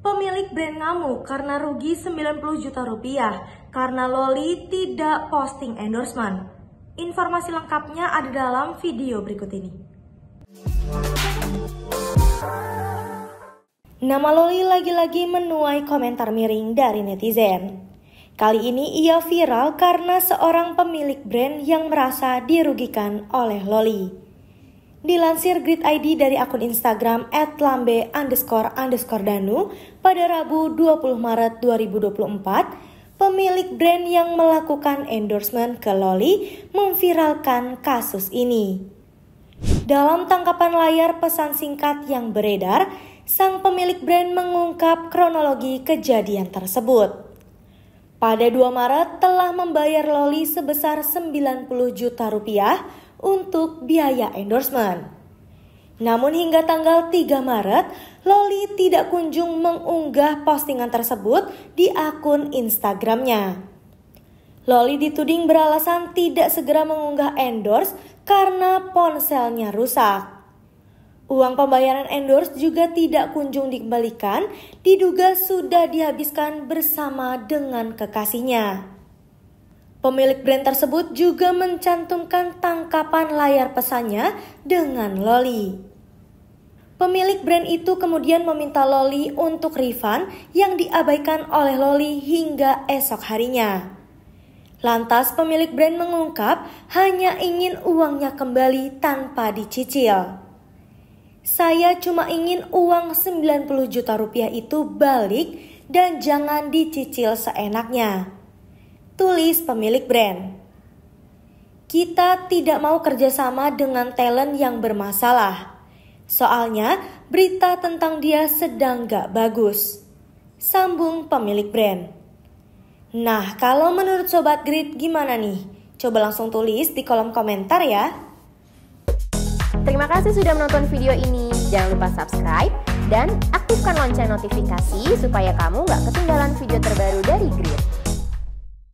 pemilik brand ngamuk karena rugi 90 juta rupiah karena Loli tidak posting endorsement. Informasi lengkapnya ada dalam video berikut ini. Nama Loli lagi-lagi menuai komentar miring dari netizen. Kali ini ia viral karena seorang pemilik brand yang merasa dirugikan oleh Loli. Dilansir Grid ID dari akun Instagram @lambe underscore underscore danu, pada Rabu 20 Maret 2024, pemilik brand yang melakukan endorsement ke Loli memviralkan kasus ini. Dalam tangkapan layar pesan singkat yang beredar, sang pemilik brand mengungkap kronologi kejadian tersebut. Pada 2 Maret telah membayar Loli sebesar 90 juta rupiah untuk biaya endorsement. Namun hingga tanggal 3 Maret, Loli tidak kunjung mengunggah postingan tersebut di akun Instagramnya. Loli dituding beralasan tidak segera mengunggah endorse karena ponselnya rusak. Uang pembayaran endorse juga tidak kunjung dikembalikan, diduga sudah dihabiskan bersama dengan kekasihnya. Pemilik brand tersebut juga mencantumkan Kapan layar pesannya dengan Loli. Pemilik brand itu kemudian meminta Loli untuk refund yang diabaikan oleh Loli hingga esok harinya. Lantas pemilik brand mengungkap hanya ingin uangnya kembali tanpa dicicil. Saya cuma ingin uang 90 juta rupiah itu balik dan jangan dicicil seenaknya. Tulis pemilik brand kita tidak mau kerjasama dengan talent yang bermasalah. Soalnya berita tentang dia sedang gak bagus. Sambung pemilik brand. Nah, kalau menurut Sobat Grid gimana nih? Coba langsung tulis di kolom komentar ya. Terima kasih sudah menonton video ini. Jangan lupa subscribe dan aktifkan lonceng notifikasi supaya kamu gak ketinggalan video terbaru dari Grid.